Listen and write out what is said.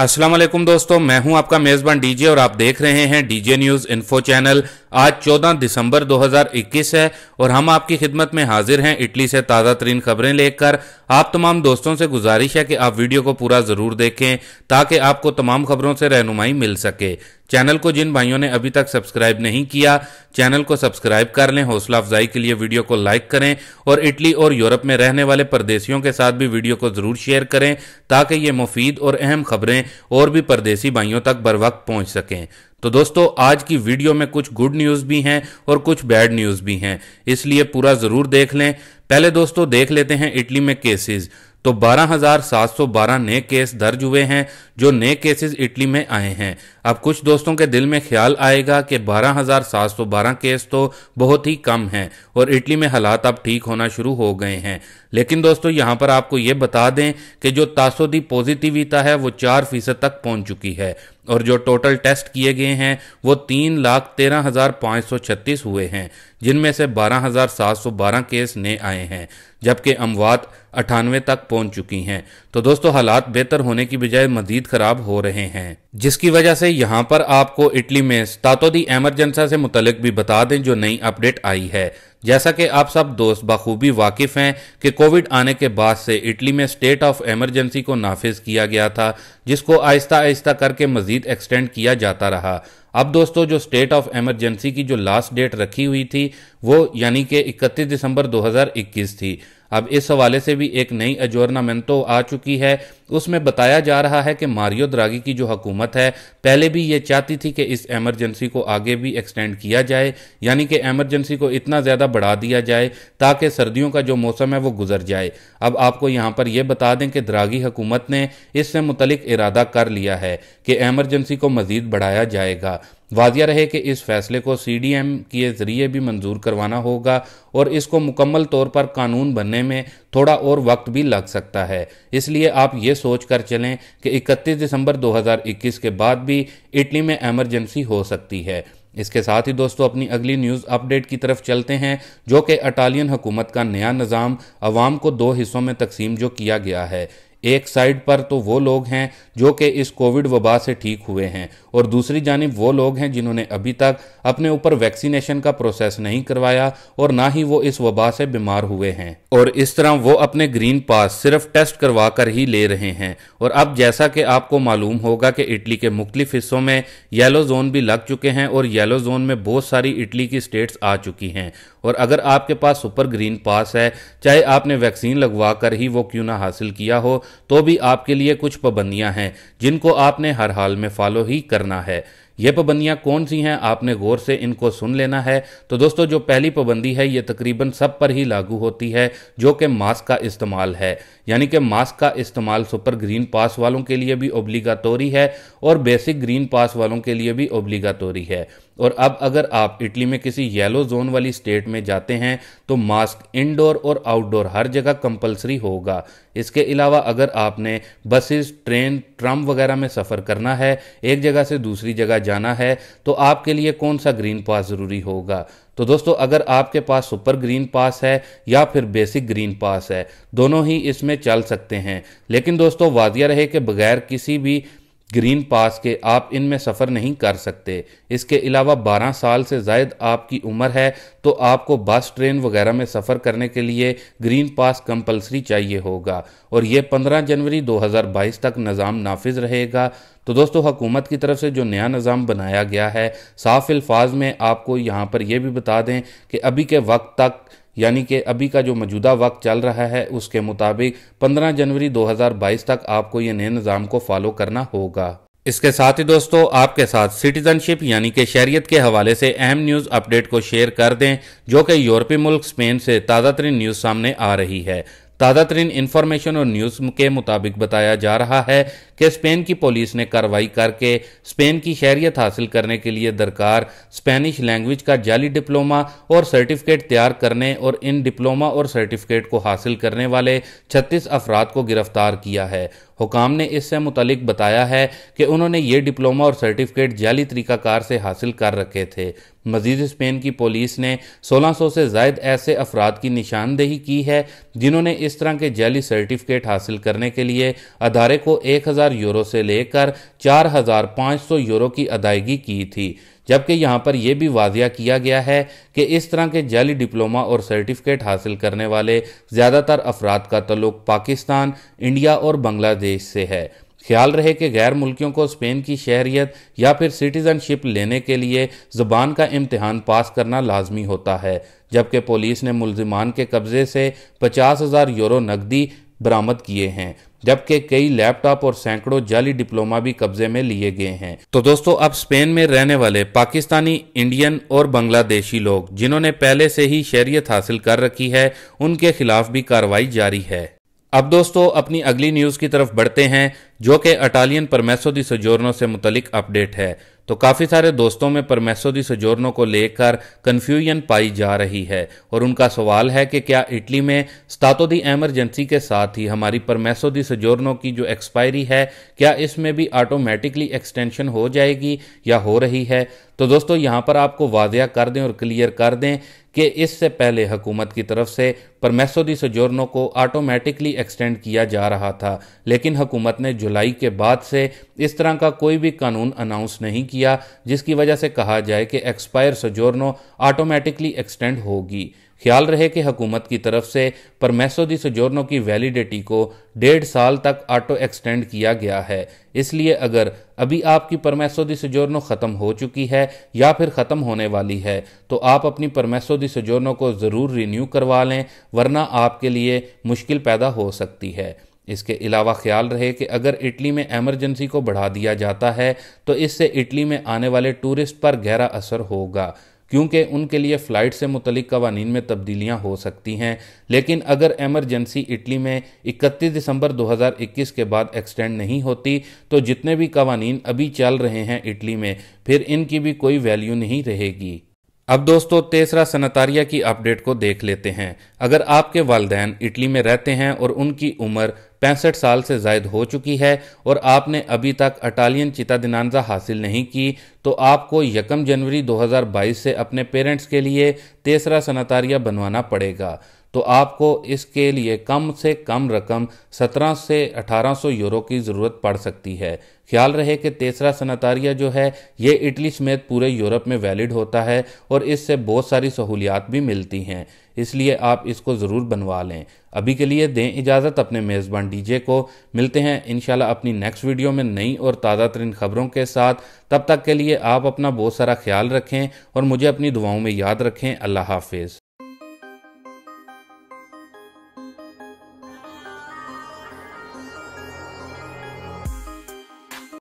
अस्सलाम वालेकुम दोस्तों मैं हूं आपका मेजबान डीजे और आप देख रहे हैं डीजे न्यूज इन्फो चैनल आज 14 दिसंबर 2021 है और हम आपकी खिदमत में हाजिर हैं इटली से ताज़ा तरीन खबरें लेकर आप तमाम दोस्तों से गुजारिश है कि आप वीडियो को पूरा ज़रूर देखें ताकि आपको तमाम खबरों से रहनुमाई मिल सके चैनल को जिन भाइयों ने अभी तक सब्सक्राइब नहीं किया चैनल को सब्सक्राइब कर लें हौसला अफजाई के लिए वीडियो को लाइक करें और इटली और यूरोप में रहने वाले परदेशियों के साथ भी वीडियो को ज़रूर शेयर करें ताकि ये मुफीद और अहम खबरें और भी परदेसी भाइयों तक बर वक्त पहुँच सकें तो दोस्तों आज की वीडियो में कुछ गुड न्यूज़ भी हैं और कुछ बैड न्यूज़ भी हैं इसलिए पूरा ज़रूर देख लें पहले दोस्तों देख लेते हैं इटली में केसेस तो 12,712 नए केस दर्ज हुए हैं जो नए केसेस इटली में आए हैं अब कुछ दोस्तों के दिल में ख्याल आएगा कि 12,712 केस तो बहुत ही कम हैं और इटली में हालात अब ठीक होना शुरू हो गए हैं लेकिन दोस्तों यहाँ पर आपको ये बता दें कि जो तासोदी पॉजिटिविता है वो चार फीसद तक पहुँच चुकी है और जो टोटल टेस्ट किए गए हैं वो तीन लाख तेरह हज़ार पाँच सौ छत्तीस हुए हैं जिनमें से बारह हज़ार सात सौ बारह केस नए आए हैं जबकि अमवात अठानवे तक पहुंच चुकी हैं तो दोस्तों हालात बेहतर होने की बजाय मजीद खराब हो रहे हैं जिसकी वजह से यहाँ पर आपको इटली में स्तातोदी दी एमरजेंसा से मुतलक भी बता दें जो नई अपडेट आई है जैसा कि आप सब दोस्त बखूबी वाकिफ़ हैं कि कोविड आने के बाद से इटली में स्टेट ऑफ एमरजेंसी को नाफिज किया गया था जिसको आहिस्ता आहिस्ता करके मज़ीद एक्सटेंड किया जाता रहा अब दोस्तों जो स्टेट ऑफ एमरजेंसी की जो लास्ट डेट रखी हुई थी वो यानी कि इकतीस दिसंबर 2021 थी अब इस हवाले से भी एक नई अजोर्नामेंटो आ चुकी है उसमें बताया जा रहा है कि मारियो द्रागी की जो हकूमत है पहले भी ये चाहती थी कि इस एमरजेंसी को आगे भी एक्सटेंड किया जाए यानी कि एमरजेंसी को इतना ज़्यादा बढ़ा दिया जाए ताकि सर्दियों का जो मौसम है वो गुजर जाए अब आपको यहाँ पर यह बता दें कि द्रागी हुकूमत ने इससे मुतलिक इरादा कर लिया है कि एमरजेंसी को मज़ीद बढ़ाया जाएगा वादिया रहे कि इस फैसले को सीडीएम के ज़रिए भी मंजूर करवाना होगा और इसको मुकम्मल तौर पर कानून बनने में थोड़ा और वक्त भी लग सकता है इसलिए आप ये सोच कर चलें कि 31 दिसंबर 2021 के बाद भी इटली में एमरजेंसी हो सकती है इसके साथ ही दोस्तों अपनी अगली न्यूज़ अपडेट की तरफ चलते हैं जो कि अटालियन हुकूमत का नया निज़ाम अवाम को दो हिस्सों में तकसीम जो किया गया है एक साइड पर तो वो लोग हैं जो कि इस कोविड वबा से ठीक हुए हैं और दूसरी जानब वो लोग हैं जिन्होंने अभी तक अपने ऊपर वैक्सीनेशन का प्रोसेस नहीं करवाया और ना ही वो इस वबा से बीमार हुए हैं और इस तरह वो अपने ग्रीन पास सिर्फ टेस्ट करवा कर ही ले रहे हैं और अब जैसा कि आपको मालूम होगा कि इटली के मुख्तफ हिस्सों में येलो जोन भी लग चुके हैं और येलो जोन में बहुत सारी इटली की स्टेट्स आ चुकी हैं और अगर आपके पास सुपर ग्रीन पास है चाहे आपने वैक्सीन लगवा कर ही वो क्यों ना हासिल किया हो तो भी आपके लिए कुछ पाबंदियां हैं जिनको आपने हर हाल में फॉलो ही करना है ये पाबंदियाँ कौन सी हैं आपने गौर से इनको सुन लेना है तो दोस्तों जो पहली पाबंदी है ये तकरीबन सब पर ही लागू होती है जो कि मास्क का इस्तेमाल है यानी कि मास्क का इस्तेमाल सुपर ग्रीन पास वालों के लिए भी ओब्लीगातोरी है और बेसिक ग्रीन पास वालों के लिए भी ओब्लीगातोरी है और अब अगर आप इटली में किसी येलो जोन वाली स्टेट में जाते हैं तो मास्क इनडोर और आउटडोर हर जगह कंपलसरी होगा इसके अलावा अगर आपने बसेस ट्रेन ट्रम वगैरह में सफ़र करना है एक जगह से दूसरी जगह जाना है तो आपके लिए कौन सा ग्रीन पास ज़रूरी होगा तो दोस्तों अगर आपके पास सुपर ग्रीन पास है या फिर बेसिक ग्रीन पास है दोनों ही इसमें चल सकते हैं लेकिन दोस्तों वाजिया रहे कि बगैर किसी भी ग्रीन पास के आप इनमें सफ़र नहीं कर सकते इसके अलावा 12 साल से जायद आपकी उम्र है तो आपको बस ट्रेन वगैरह में सफ़र करने के लिए ग्रीन पास कंपलसरी चाहिए होगा और ये 15 जनवरी 2022 तक निज़ाम नाफिज रहेगा तो दोस्तों हुकूमत की तरफ से जो नया निज़ाम बनाया गया है साफ अल्फाज में आपको यहाँ पर यह भी बता दें कि अभी के वक्त तक यानी कि अभी का जो मौजूदा वक्त चल रहा है उसके मुताबिक 15 जनवरी 2022 तक आपको ये नए निज़ाम को फॉलो करना होगा इसके साथ ही दोस्तों आपके साथ सिटीजनशिप यानी कि शहरीत के हवाले से अहम न्यूज़ अपडेट को शेयर कर दें जो कि यूरोपीय मुल्क स्पेन से ताज़ा तरीन न्यूज़ सामने आ रही है ताज़ा तरीन इन्फॉर्मेशन और न्यूज़ के मुताबिक बताया जा रहा है कि स्पेन की पुलिस ने कार्रवाई करके स्पेन की शहरियत हासिल करने के लिए दरकार स्पेनिश लैंग्वेज का जाली डिप्लोमा और सर्टिफिकेट तैयार करने और इन डिप्लोमा और सर्टिफिकेट को हासिल करने वाले छत्तीस अफराद को गिरफ्तार किया है हुकाम ने इससे मुतलिक बताया है कि उन्होंने ये डिप्लोमा और सर्टिफिकेट जाली तरीक़ाकार से हासिल कर रखे थे मजीद स्पेन की पुलिस ने 1600 से जायद ऐसे अफराद की निशानदेही की है जिन्होंने इस तरह के जाली सर्टिफिकेट हासिल करने के लिए अदारे को 1000 यूरो से लेकर 4500 यूरो की अदायगी की थी जबकि यहाँ पर यह भी वाजिया किया गया है कि इस तरह के जाली डिप्लोमा और सर्टिफिकेट हासिल करने वाले ज़्यादातर अफराद का तल्लुक पाकिस्तान इंडिया और बांग्लादेश से है ख्याल रहे कि गैर मुल्कियों को स्पेन की शहरीत या फिर सिटीज़नशिप लेने के लिए ज़बान का इम्तहान पास करना लाजमी होता है जबकि पुलिस ने मुलजमान के कब्ज़े से पचास हज़ार यूरो नकदी बरामद किए हैं जबकि कई लैपटॉप और सैकड़ों जाली डिप्लोमा भी कब्जे में लिए गए हैं तो दोस्तों अब स्पेन में रहने वाले पाकिस्तानी इंडियन और बांग्लादेशी लोग जिन्होंने पहले से ही शहरियत हासिल कर रखी है उनके खिलाफ भी कार्रवाई जारी है अब दोस्तों अपनी अगली न्यूज़ की तरफ बढ़ते हैं जो कि अटालियन परमेसो दी सजोरनों से मुतलिक अपडेट है तो काफ़ी सारे दोस्तों में परमेसोदी सजोरनों को लेकर कन्फ्यूजन पाई जा रही है और उनका सवाल है कि क्या इटली में स्तातो दी एमरजेंसी के साथ ही हमारी परमेसोदी सजोरनों की जो एक्सपायरी है क्या इसमें भी ऑटोमेटिकली एक्सटेंशन हो जाएगी या हो रही है तो दोस्तों यहाँ पर आपको वाजिया कर दें और क्लियर कर दें कि इससे पहले हुकूमत की तरफ से परमेसोदी सजोरनों को ऑटोमेटिकली एक्सटेंड किया जा रहा था लेकिन हुकूमत ने जुलाई के बाद से इस तरह का कोई भी कानून अनाउंस नहीं किया किया जिसकी वजह से कहा जाए कि एक्सपायर सजोरनो ऑटोमेटिकली एक्सटेंड होगी ख्याल रहे कि हुकूमत की तरफ से परमेसो दी सजोरनो की वैलिडिटी को डेढ़ साल तक ऑटो एक्सटेंड किया गया है इसलिए अगर अभी आपकी परमेसो दी सजोरनो ख़त्म हो चुकी है या फिर ख़त्म होने वाली है तो आप अपनी परमेसो दी सजोरनो को ज़रूर रिन्यू करवा लें वरना आपके लिए मुश्किल पैदा हो सकती है इसके अलावा ख्याल रहे कि अगर इटली में एमरजेंसी को बढ़ा दिया जाता है तो इससे इटली में आने वाले टूरिस्ट पर गहरा असर होगा क्योंकि उनके लिए फ़्लाइट से मुतलिक कवानी में तब्दीलियाँ हो सकती हैं लेकिन अगर एमरजेंसी इटली में 31 दिसंबर 2021 के बाद एक्सटेंड नहीं होती तो जितने भी कवानीन अभी चल रहे हैं इटली में फिर इनकी भी कोई वैल्यू नहीं रहेगी अब दोस्तों तेसरा सनतारिया की अपडेट को देख लेते हैं अगर आपके वालदेन इटली में रहते हैं और उनकी उम्र पैंसठ साल से जायद हो चुकी है और आपने अभी तक अटालियन चिता दिनानजा हासिल नहीं की तो आपको यकम जनवरी 2022 से अपने पेरेंट्स के लिए तेसरा सनातारिया बनवाना पड़ेगा तो आपको इसके लिए कम से कम रकम 17 से 1800 यूरो की ज़रूरत पड़ सकती है ख्याल रहे कि तेसरा सनातारिया जो है ये इटली समेत पूरे यूरोप में वैलिड होता है और इससे बहुत सारी सहूलियात भी मिलती हैं इसलिए आप इसको ज़रूर बनवा लें अभी के लिए दें इजाज़त अपने मेज़बान डीजे को मिलते हैं इन अपनी नेक्स्ट वीडियो में नई और ताज़ा तरीन खबरों के साथ तब तक के लिए आप अपना बहुत सारा ख्याल रखें और मुझे अपनी दुआओं में याद रखें अल्लाह हाफिज़